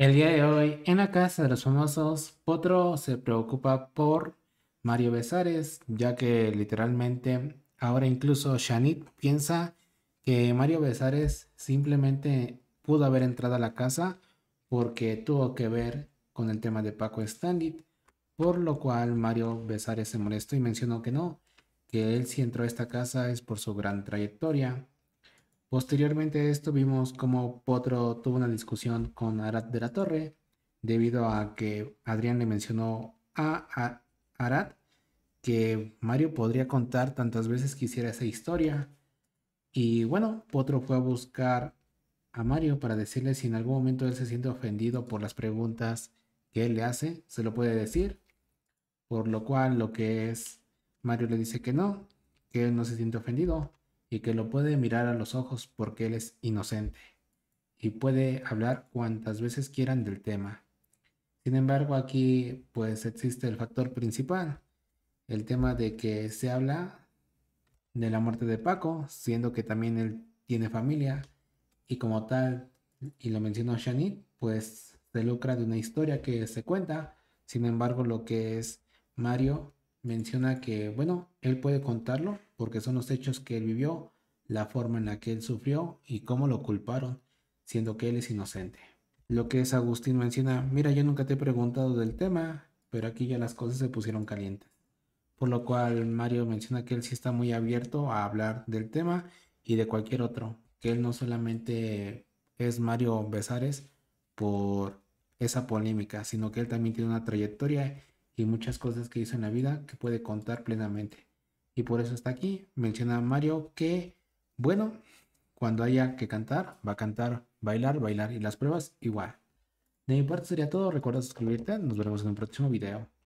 El día de hoy, en la casa de los famosos, Potro se preocupa por Mario Besares, ya que literalmente ahora incluso Shanit piensa que Mario Besares simplemente pudo haber entrado a la casa porque tuvo que ver con el tema de Paco Stanley, por lo cual Mario Besares se molestó y mencionó que no, que él si entró a esta casa es por su gran trayectoria, Posteriormente a esto vimos como Potro tuvo una discusión con Arad de la Torre debido a que Adrián le mencionó a Arad que Mario podría contar tantas veces quisiera esa historia. Y bueno, Potro fue a buscar a Mario para decirle si en algún momento él se siente ofendido por las preguntas que él le hace, se lo puede decir. Por lo cual lo que es Mario le dice que no, que él no se siente ofendido, y que lo puede mirar a los ojos porque él es inocente y puede hablar cuantas veces quieran del tema. Sin embargo, aquí pues existe el factor principal, el tema de que se habla de la muerte de Paco, siendo que también él tiene familia y como tal, y lo mencionó shani pues se lucra de una historia que se cuenta. Sin embargo, lo que es Mario menciona que, bueno, él puede contarlo porque son los hechos que él vivió, la forma en la que él sufrió y cómo lo culparon, siendo que él es inocente. Lo que es Agustín menciona, mira, yo nunca te he preguntado del tema, pero aquí ya las cosas se pusieron calientes. Por lo cual Mario menciona que él sí está muy abierto a hablar del tema y de cualquier otro, que él no solamente es Mario Besares por esa polémica, sino que él también tiene una trayectoria y muchas cosas que hizo en la vida que puede contar plenamente. Y por eso está aquí. Menciona Mario que, bueno, cuando haya que cantar, va a cantar, bailar, bailar y las pruebas igual. De mi parte sería todo. Recuerda suscribirte. Nos vemos en un próximo video.